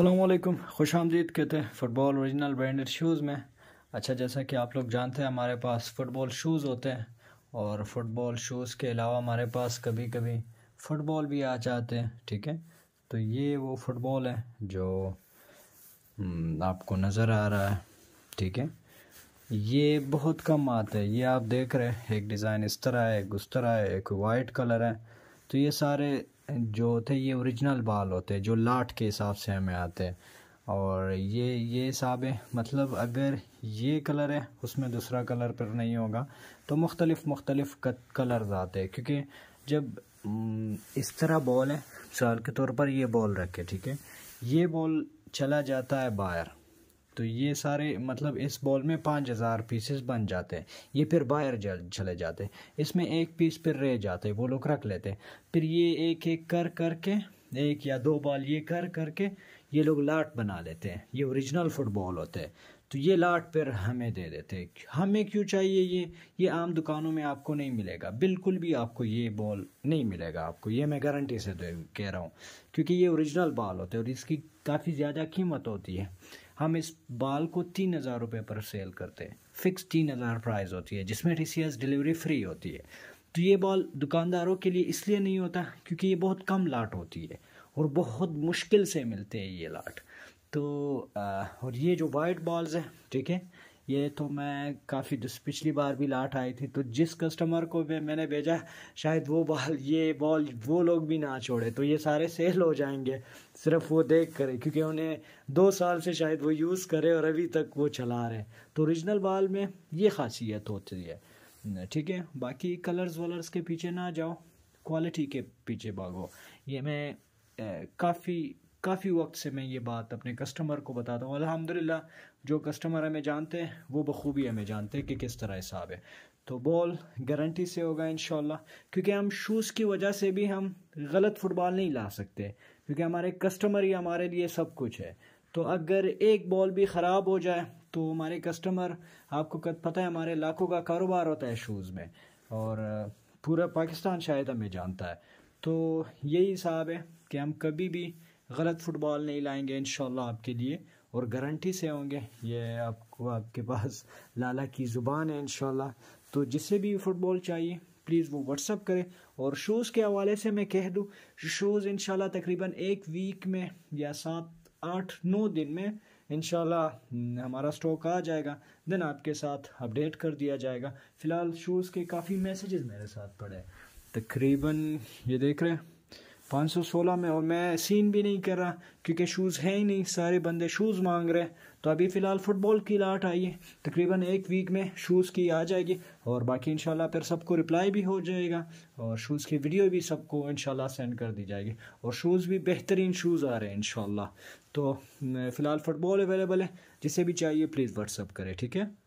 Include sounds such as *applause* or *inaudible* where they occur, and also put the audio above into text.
अल्लाम खुश आमदीद कहते हैं फ़ुटबॉल ओरिजिनल ब्रांडेड शूज़ में अच्छा जैसा कि आप लोग जानते हैं हमारे पास फ़ुटबॉल शूज़ होते हैं और फ़ुटबॉल शूज़ के अलावा हमारे पास कभी कभी फ़ुटबॉल भी आ जाते हैं ठीक है तो ये वो फ़ुटबॉल है जो आपको नज़र आ रहा है ठीक है ये बहुत कम आते हैं ये आप देख रहे हैं एक डिज़ाइन इस तरह है एक उस तरह है एक वाइट कलर है तो ये सारे जो होते ये ओरिजिनल बाल होते हैं जो लाट के हिसाब से हमें आते हैं और ये ये हिसाब है मतलब अगर ये कलर है उसमें दूसरा कलर पर नहीं होगा तो मुख्तलिफ़ मुख्तलिफ़ कलर्स आते हैं क्योंकि जब इस तरह बॉल है मिसाल के तौर पर ये बॉल रखे ठीक है ये बॉल चला जाता है बाहर तो ये सारे मतलब इस बॉल में पाँच हज़ार पीसेस बन जाते हैं ये फिर बाहर चले जाते हैं इसमें एक पीस फिर रह जाते हैं वो लोग रख लेते हैं फिर ये एक एक कर कर के एक या दो बॉल ये कर करके ये लोग लाट बना लेते हैं ये ओरिजिनल फुटबॉल होते हैं तो ये लाट पर हमें दे देते हमें क्यों चाहिए ये ये आम दुकानों में आपको नहीं मिलेगा बिल्कुल भी आपको ये बॉल नहीं मिलेगा आपको ये मैं गारंटी से दे कह रहा हूँ क्योंकि ये ओरिजिनल बाल होते हैं और इसकी काफ़ी ज़्यादा कीमत होती है हम इस बाल को तीन हज़ार रुपये पर सेल करते हैं फिक्स तीन हज़ार प्राइज होती है जिसमें टी डिलीवरी फ्री होती है तो ये बॉल दुकानदारों के लिए इसलिए नहीं होता क्योंकि ये बहुत कम लाट होती है और बहुत मुश्किल से मिलते हैं ये लाट तो और ये जो वाइट बॉल्स हैं ठीक है ये तो मैं काफ़ी पिछली बार भी लाट आई थी तो जिस कस्टमर को भी मैंने भेजा शायद वो बॉल ये बॉल वो लोग भी ना छोड़े तो ये सारे सेल हो जाएंगे सिर्फ वो देख कर क्योंकि उन्हें दो साल से शायद वो यूज़ करे और अभी तक वो चला रहे तो ओरिजिनल बॉल में ये खासियत होती है ठीक है बाकी कलर्स वलर्स के पीछे ना जाओ क्वालिटी के पीछे भागो ये मैं काफ़ी काफ़ी वक्त से मैं ये बात अपने कस्टमर को बताता हूँ अलहमदिल्ला जो कस्टमर हमें जानते हैं वो बखूबी हमें जानते हैं कि किस तरह हिसाब है तो बॉल गारंटी से होगा इन क्योंकि हम शूज़ की वजह से भी हम गलत फुटबॉल नहीं ला सकते क्योंकि हमारे कस्टमर ही हमारे लिए सब कुछ है तो अगर एक बॉल भी ख़राब हो जाए तो हमारे कस्टमर आपको पता है हमारे लाखों का कारोबार होता है शूज़ में और पूरा पाकिस्तान शायद हमें जानता है तो यही हिसाब है कि हम कभी भी गलत फुटबॉल नहीं लाएंगे इन आपके लिए और गारंटी से होंगे ये आपको आपके पास *laughs* लाला की ज़ुबान है इन तो जिसे भी फुटबॉल चाहिए प्लीज़ वो व्हाट्सअप करें और शूज़ के हवाले से मैं कह दूँ शूज़ इन तकरीबन एक वीक में या सात आठ नौ दिन में इन हम्म, हमारा स्टॉक आ जाएगा देन आपके साथ अपडेट कर दिया जाएगा फ़िलहाल शूज़ के काफ़ी मैसेजेस मेरे साथ पड़े तकरीबन ये देख रहे हैं 516 में और मैं सीन भी नहीं कर रहा क्योंकि शूज़ है ही नहीं सारे बंदे शूज़ मांग रहे हैं तो अभी फ़िलहाल फ़ुटबॉल की लाट आई है तकरीबन एक वीक में शूज़ की आ जाएगी और बाकी शाला फिर सबको रिप्लाई भी हो जाएगा और शूज़ की वीडियो भी सबको शाला सेंड कर दी जाएगी और शूज़ भी बेहतरीन शूज़ आ रहे हैं शाला तो फ़िलहाल फ़ुटबॉल अवेलेबल है जिसे भी चाहिए प्लीज़ व्हाट्सअप करें ठीक है